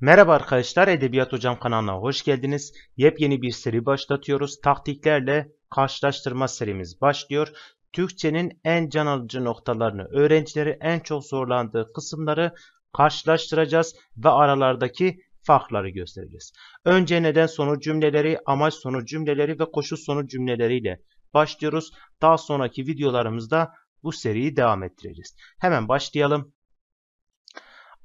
Merhaba arkadaşlar, Edebiyat Hocam kanalına hoş geldiniz. Yepyeni bir seri başlatıyoruz. Taktiklerle karşılaştırma serimiz başlıyor. Türkçenin en can alıcı noktalarını, öğrencileri en çok zorlandığı kısımları karşılaştıracağız ve aralardaki farkları göstereceğiz. Önce neden sonu cümleleri, amaç sonu cümleleri ve koşul sonu cümleleriyle başlıyoruz. Daha sonraki videolarımızda bu seriyi devam ettireceğiz. Hemen başlayalım.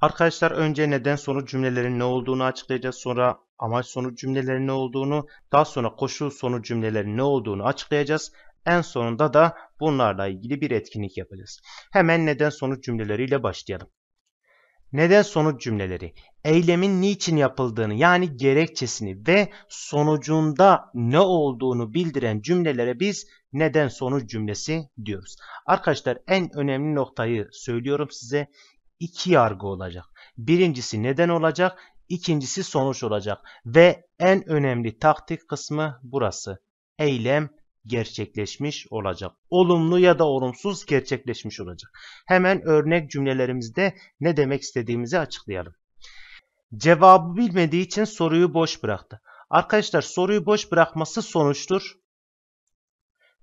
Arkadaşlar önce neden sonuç cümlelerin ne olduğunu açıklayacağız. Sonra amaç sonuç cümlelerin ne olduğunu, daha sonra koşul sonuç cümlelerin ne olduğunu açıklayacağız. En sonunda da bunlarla ilgili bir etkinlik yapacağız. Hemen neden sonuç cümleleriyle başlayalım. Neden sonuç cümleleri eylemin niçin yapıldığını yani gerekçesini ve sonucunda ne olduğunu bildiren cümlelere biz neden sonuç cümlesi diyoruz. Arkadaşlar en önemli noktayı söylüyorum size iki yargı olacak. Birincisi neden olacak, ikincisi sonuç olacak ve en önemli taktik kısmı burası. Eylem gerçekleşmiş olacak. Olumlu ya da olumsuz gerçekleşmiş olacak. Hemen örnek cümlelerimizde ne demek istediğimizi açıklayalım. Cevabı bilmediği için soruyu boş bıraktı. Arkadaşlar soruyu boş bırakması sonuçtur.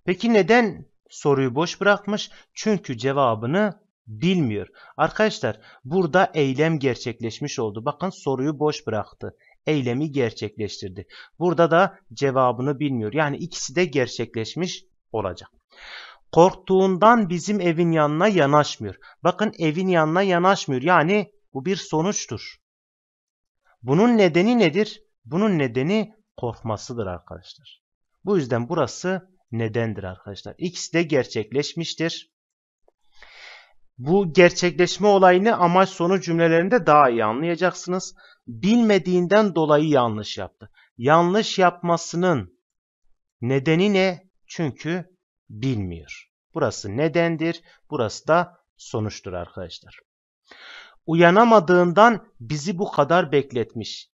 Peki neden soruyu boş bırakmış? Çünkü cevabını bilmiyor. Arkadaşlar burada eylem gerçekleşmiş oldu. Bakın soruyu boş bıraktı. Eylemi gerçekleştirdi. Burada da cevabını bilmiyor. Yani ikisi de gerçekleşmiş olacak. Korktuğundan bizim evin yanına yanaşmıyor. Bakın evin yanına yanaşmıyor. Yani bu bir sonuçtur. Bunun nedeni nedir? Bunun nedeni korkmasıdır arkadaşlar. Bu yüzden burası nedendir arkadaşlar. İkisi de gerçekleşmiştir. Bu gerçekleşme olayını amaç sonu cümlelerinde daha iyi anlayacaksınız. Bilmediğinden dolayı yanlış yaptı. Yanlış yapmasının nedeni ne? Çünkü bilmiyor. Burası nedendir, burası da sonuçtur arkadaşlar. Uyanamadığından bizi bu kadar bekletmiş.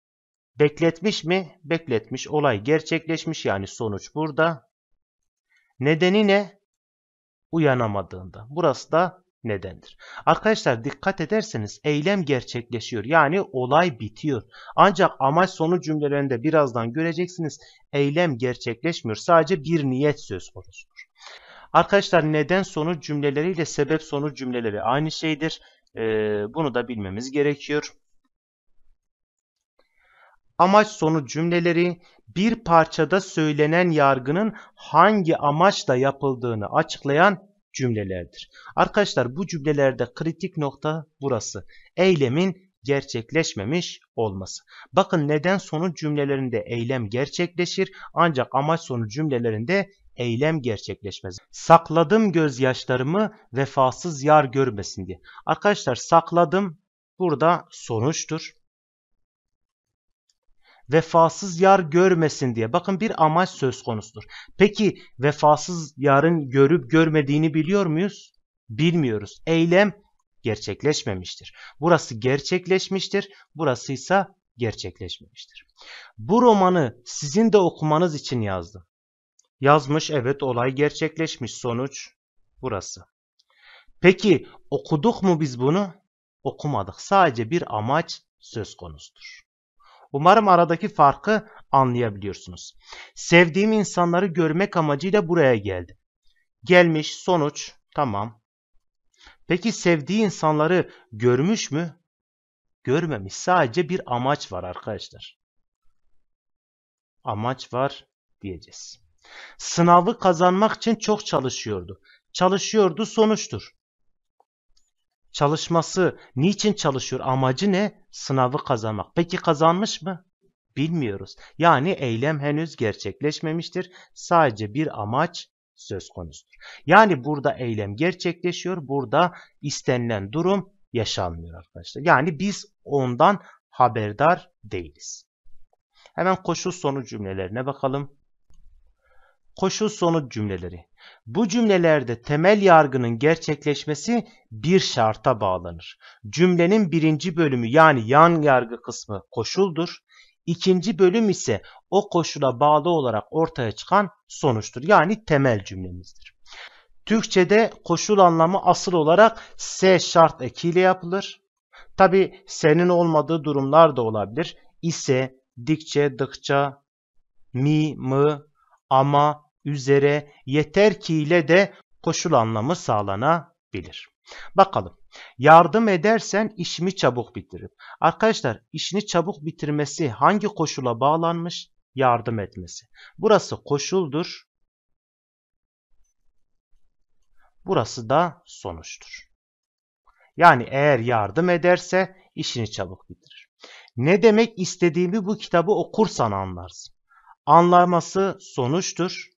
Bekletmiş mi? Bekletmiş. Olay gerçekleşmiş yani sonuç burada. Nedeni ne? Uyanamadığında. Burası da nedendir. Arkadaşlar dikkat ederseniz eylem gerçekleşiyor. Yani olay bitiyor. Ancak amaç sonu cümlelerinde birazdan göreceksiniz. Eylem gerçekleşmiyor. Sadece bir niyet söz konusudur. Arkadaşlar neden sonu cümleleriyle sebep sonu cümleleri aynı şeydir. Ee, bunu da bilmemiz gerekiyor. Amaç sonu cümleleri bir parçada söylenen yargının hangi amaçla yapıldığını açıklayan cümlelerdir. Arkadaşlar bu cümlelerde kritik nokta burası. Eylemin gerçekleşmemiş olması. Bakın neden sonuç cümlelerinde eylem gerçekleşir ancak amaç sonuç cümlelerinde eylem gerçekleşmez. Sakladım gözyaşlarımı vefasız yar görmesin diye. Arkadaşlar sakladım burada sonuçtur vefasız yar görmesin diye. Bakın bir amaç söz konusudur. Peki vefasız yarın görüp görmediğini biliyor muyuz? Bilmiyoruz. Eylem gerçekleşmemiştir. Burası gerçekleşmiştir. Burası ise gerçekleşmemiştir. Bu romanı sizin de okumanız için yazdım. Yazmış evet olay gerçekleşmiş sonuç burası. Peki okuduk mu biz bunu? Okumadık. Sadece bir amaç söz konusudur. Umarım aradaki farkı anlayabiliyorsunuz. Sevdiğim insanları görmek amacıyla buraya geldim. Gelmiş sonuç tamam. Peki sevdiği insanları görmüş mü? Görmemiş. Sadece bir amaç var arkadaşlar. Amaç var diyeceğiz. Sınavı kazanmak için çok çalışıyordu. Çalışıyordu sonuçtur. Çalışması niçin çalışıyor? Amacı ne? Sınavı kazanmak. Peki kazanmış mı? Bilmiyoruz. Yani eylem henüz gerçekleşmemiştir. Sadece bir amaç söz konusudur. Yani burada eylem gerçekleşiyor. Burada istenilen durum yaşanmıyor arkadaşlar. Yani biz ondan haberdar değiliz. Hemen koşul sonu cümlelerine bakalım. Koşul sonu cümleleri bu cümlelerde temel yargının gerçekleşmesi bir şarta bağlanır. Cümlenin birinci bölümü yani yan yargı kısmı koşuldur. İkinci bölüm ise o koşula bağlı olarak ortaya çıkan sonuçtur. Yani temel cümlemizdir. Türkçe'de koşul anlamı asıl olarak S şart ekiyle yapılır. Tabi senin olmadığı durumlar da olabilir. İse, dikçe, dıkça, mi, mı, ama, üzere yeter ki ile de koşul anlamı sağlanabilir. Bakalım. Yardım edersen işimi çabuk bitirir. Arkadaşlar işini çabuk bitirmesi hangi koşula bağlanmış? Yardım etmesi. Burası koşuldur. Burası da sonuçtur. Yani eğer yardım ederse işini çabuk bitirir. Ne demek istediğimi bu kitabı okursan anlarsın. Anlaması sonuçtur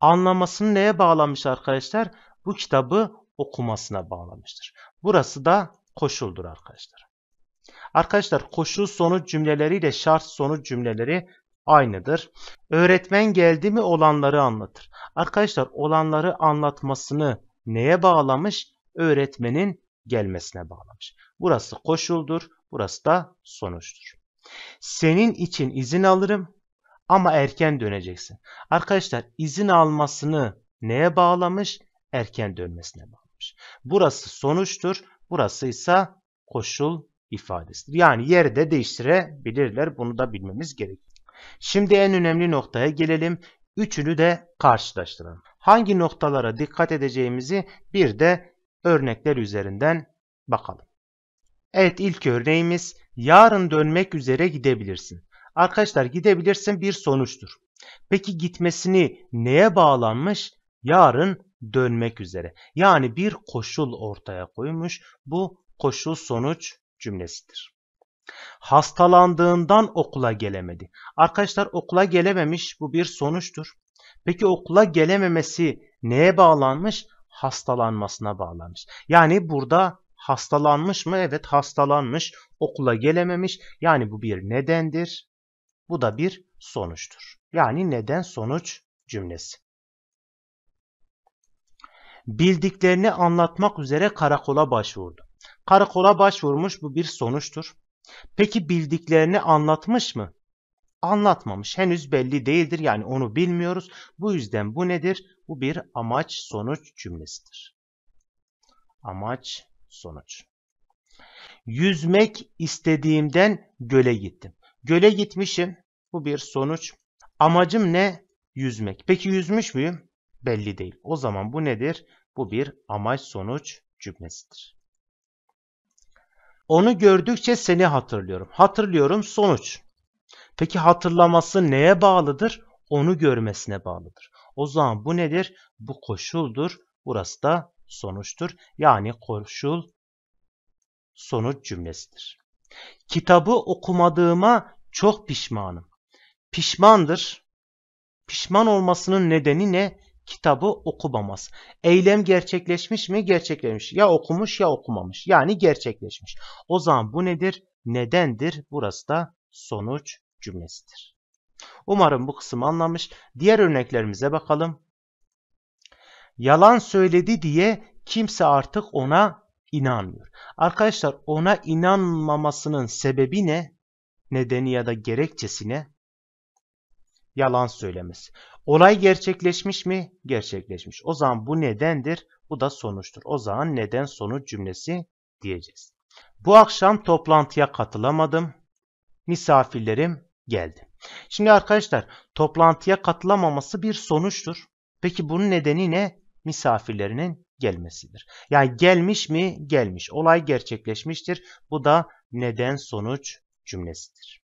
anlamasını neye bağlamış arkadaşlar? Bu kitabı okumasına bağlamıştır. Burası da koşuldur arkadaşlar. Arkadaşlar koşul sonuç cümleleriyle şart sonu cümleleri aynıdır. Öğretmen geldi mi olanları anlatır. Arkadaşlar olanları anlatmasını neye bağlamış? Öğretmenin gelmesine bağlamış. Burası koşuldur, burası da sonuçtur. Senin için izin alırım, ama erken döneceksin. Arkadaşlar izin almasını neye bağlamış? Erken dönmesine bağlamış. Burası sonuçtur. Burası ise koşul ifadesidir. Yani yeri de değiştirebilirler. Bunu da bilmemiz gerekir. Şimdi en önemli noktaya gelelim. Üçünü de karşılaştıralım. Hangi noktalara dikkat edeceğimizi bir de örnekler üzerinden bakalım. Evet ilk örneğimiz yarın dönmek üzere gidebilirsin. Arkadaşlar gidebilirsin bir sonuçtur. Peki gitmesini neye bağlanmış? Yarın dönmek üzere. Yani bir koşul ortaya koymuş. Bu koşul sonuç cümlesidir. Hastalandığından okula gelemedi. Arkadaşlar okula gelememiş bu bir sonuçtur. Peki okula gelememesi neye bağlanmış? Hastalanmasına bağlanmış. Yani burada hastalanmış mı? Evet hastalanmış. Okula gelememiş. Yani bu bir nedendir. Bu da bir sonuçtur. Yani neden sonuç cümlesi. Bildiklerini anlatmak üzere karakola başvurdu. Karakola başvurmuş bu bir sonuçtur. Peki bildiklerini anlatmış mı? Anlatmamış. Henüz belli değildir. Yani onu bilmiyoruz. Bu yüzden bu nedir? Bu bir amaç sonuç cümlesidir. Amaç sonuç. Yüzmek istediğimden göle gittim. Göle gitmişim. Bu bir sonuç. Amacım ne? Yüzmek. Peki yüzmüş müyüm? Belli değil. O zaman bu nedir? Bu bir amaç sonuç cümlesidir. Onu gördükçe seni hatırlıyorum. Hatırlıyorum sonuç. Peki hatırlaması neye bağlıdır? Onu görmesine bağlıdır. O zaman bu nedir? Bu koşuldur. Burası da sonuçtur. Yani koşul sonuç cümlesidir. Kitabı okumadığıma çok pişmanım. Pişmandır. Pişman olmasının nedeni ne? Kitabı okumaması. Eylem gerçekleşmiş mi? Gerçekleşmiş. Ya okumuş ya okumamış. Yani gerçekleşmiş. O zaman bu nedir? Nedendir? Burası da sonuç cümlesidir. Umarım bu kısmı anlamış. Diğer örneklerimize bakalım. Yalan söyledi diye kimse artık ona inanmıyor. Arkadaşlar ona inanmamasının sebebi ne? Nedeni ya da gerekçesine yalan söylemesi. Olay gerçekleşmiş mi? Gerçekleşmiş. O zaman bu nedendir, bu da sonuçtur. O zaman neden sonuç cümlesi diyeceğiz. Bu akşam toplantıya katılamadım. Misafirlerim geldi. Şimdi arkadaşlar toplantıya katılamaması bir sonuçtur. Peki bunun nedeni ne? Misafirlerinin gelmesidir. Yani gelmiş mi? Gelmiş. Olay gerçekleşmiştir. Bu da neden sonuç cümlesidir.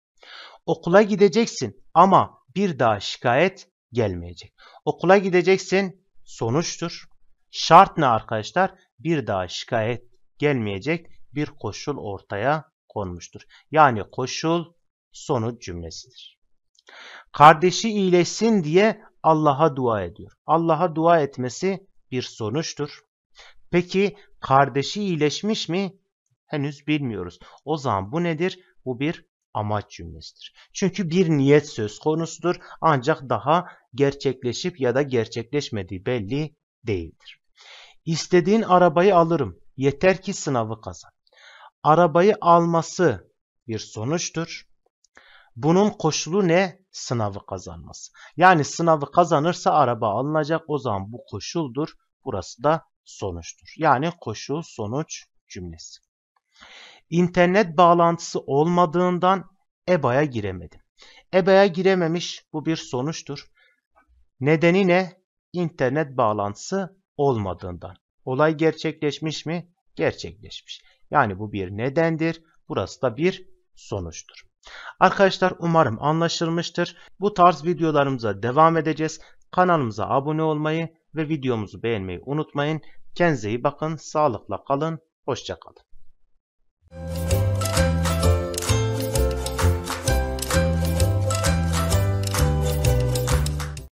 Okula gideceksin ama bir daha şikayet gelmeyecek. Okula gideceksin sonuçtur. Şart ne arkadaşlar? Bir daha şikayet gelmeyecek bir koşul ortaya konmuştur. Yani koşul sonuç cümlesidir. Kardeşi iyileşsin diye Allah'a dua ediyor. Allah'a dua etmesi bir sonuçtur. Peki kardeşi iyileşmiş mi? Henüz bilmiyoruz. O zaman bu nedir? Bu bir amaç cümlesidir. Çünkü bir niyet söz konusudur ancak daha gerçekleşip ya da gerçekleşmediği belli değildir. İstediğin arabayı alırım. Yeter ki sınavı kazan. Arabayı alması bir sonuçtur. Bunun koşulu ne? Sınavı kazanması. Yani sınavı kazanırsa araba alınacak. O zaman bu koşuldur. Burası da sonuçtur. Yani koşul sonuç cümlesi. İnternet bağlantısı olmadığından EBA'ya giremedim. EBA'ya girememiş bu bir sonuçtur. Nedeni ne? İnternet bağlantısı olmadığından. Olay gerçekleşmiş mi? Gerçekleşmiş. Yani bu bir nedendir. Burası da bir sonuçtur. Arkadaşlar umarım anlaşılmıştır. Bu tarz videolarımıza devam edeceğiz. Kanalımıza abone olmayı ve videomuzu beğenmeyi unutmayın. Kendinize iyi bakın, sağlıkla kalın, hoşçakalın.